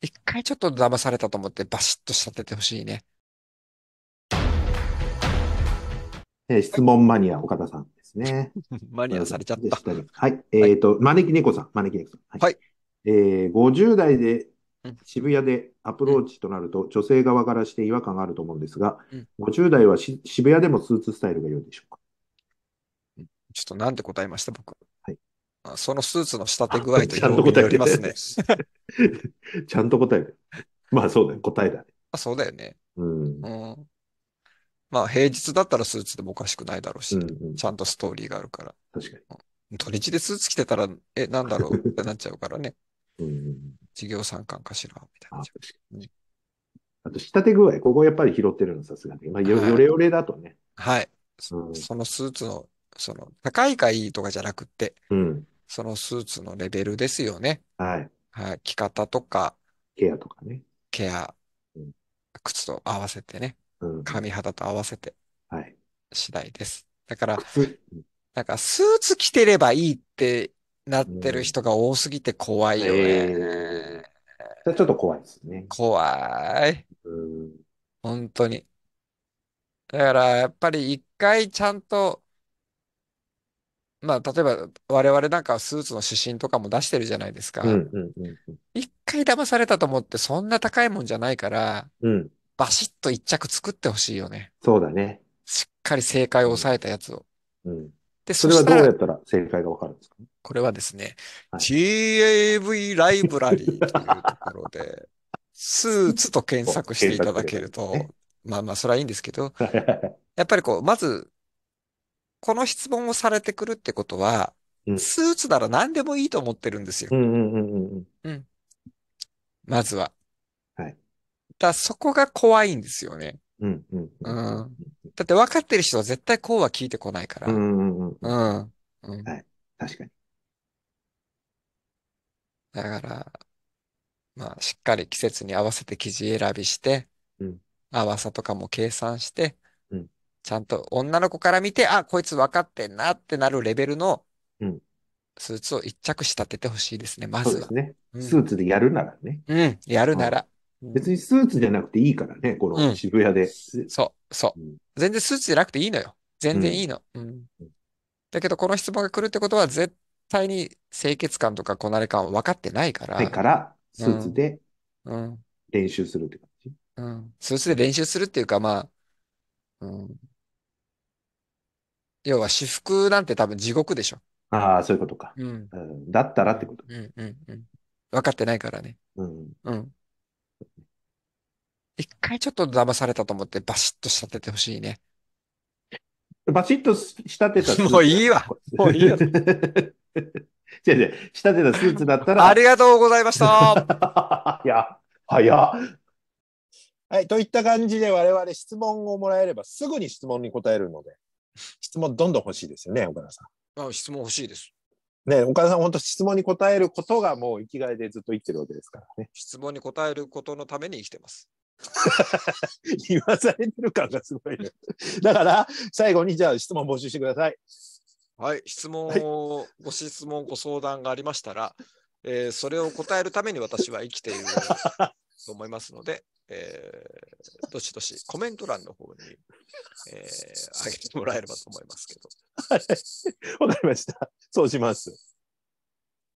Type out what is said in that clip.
一回ちょっと騙されたと思ってバシッと仕立ててほしいね。えー、質問マニア、岡田さんですね。マニアされちゃった。はい。えっ、ー、と、はい、招き猫さん、招き猫さん。はい。はい、えー、50代で渋谷でアプローチとなると、女性側からして違和感があると思うんですが、うん、50代は渋谷でもスーツスタイルが良いでしょうかちょっとなんて答えました、僕。そのスーツの仕立て具合というのによりますね。ちゃんと答えまあそうだね、答えだね。あそうだよね。うん。うん、まあ平日だったらスーツでもおかしくないだろうし、うんうん、ちゃんとストーリーがあるから。確かに。土日でスーツ着てたら、え、なんだろう ってなっちゃうからね。うん。授業参観かしらみたいな。あと、仕立て具合、ここやっぱり拾ってるのさすがに。まあ、よ、れよれだとね。はい。そのスーツの、その、高いかいいとかじゃなくて、うん、そのスーツのレベルですよね。はい。はい。着方とか、ケアとかね。ケア、うん、靴と合わせてね。うん。髪肌と合わせて。はい。次第です。だから、なんかスーツ着てればいいってなってる人が多すぎて怖いよね。えー、ちょっと怖いですね。怖い。うん、本当に。だからやっぱり一回ちゃんとまあ、例えば我々なんかはスーツの指針とかも出してるじゃないですか。うんうんうん一回騙されたと思ってそんな高いもんじゃないから、うん、バシッと一着作ってほしいよね。そうだね。しっかり正解を抑えたやつを。うん、で、それはどうやったら正解がわかるんですかこれはですね、t GAV ライブラリーというところで、スーツと検索していただけると、まあまあ、それはいいんですけど、やっぱりこう、まずこの質問をされてくるってことは、うん、スーツなら何でもいいと思ってるんですよ。うんまずは。はい。だそこが怖いんですよね。うんだって分かってる人は絶対こうは聞いてこないから。うんうんはい。確かに。だから、まあ、しっかり季節に合わせて記事選びして、うん、淡さとかも計算して、ちゃんと女の子から見て、あ、こいつ分かってんなってなるレベルのスーツを一着仕立ててほしいですね、まずは。そうですね、スーツでやるならね。うん、やるなら。別にスーツじゃなくていいからね、この渋谷で。そう、そう、全然スーツじゃなくていいのよ。全然いいの。うん。だけど、この質問が来るってことは、絶対に清潔感とかこなれ感は分かってないから。ないから、スーツでうん。練習するって感じ。うん。スーツで練習するっていうか、まあ、要は、私服なんて多分地獄でしょ。ああ、そういうことか。うん。うん、だったらってこと。うんうんうん。分かってないからね。うん。うん。一回ちょっと騙されたと思ってバシッと仕立ててほしいね。バシッと仕立てたスーツ。もういいわ。もういいよ。違う違う。仕立てたスーツだったら。ありがとうございました。いや、早っ。はい、といった感じで我々質問をもらえればすぐに質問に答えるので、質問どんどん欲しいですよね、岡田さん。あ質問欲しいです。ね、岡田さん、本当質問に答えることがもう生きがいでずっと生きてるわけですからね。質問に答えることのために生きてます。言わされてる感がすごい、ね、だから、最後にじゃあ質問募集してください。はい、質問を、はい、ご質問、ご相談がありましたら、えー、それを答えるために私は生きている と思いますので、えー、どしどしコメント欄の方に、えー、上げてもらえればと思いますけど。はい、わかりました。そうします。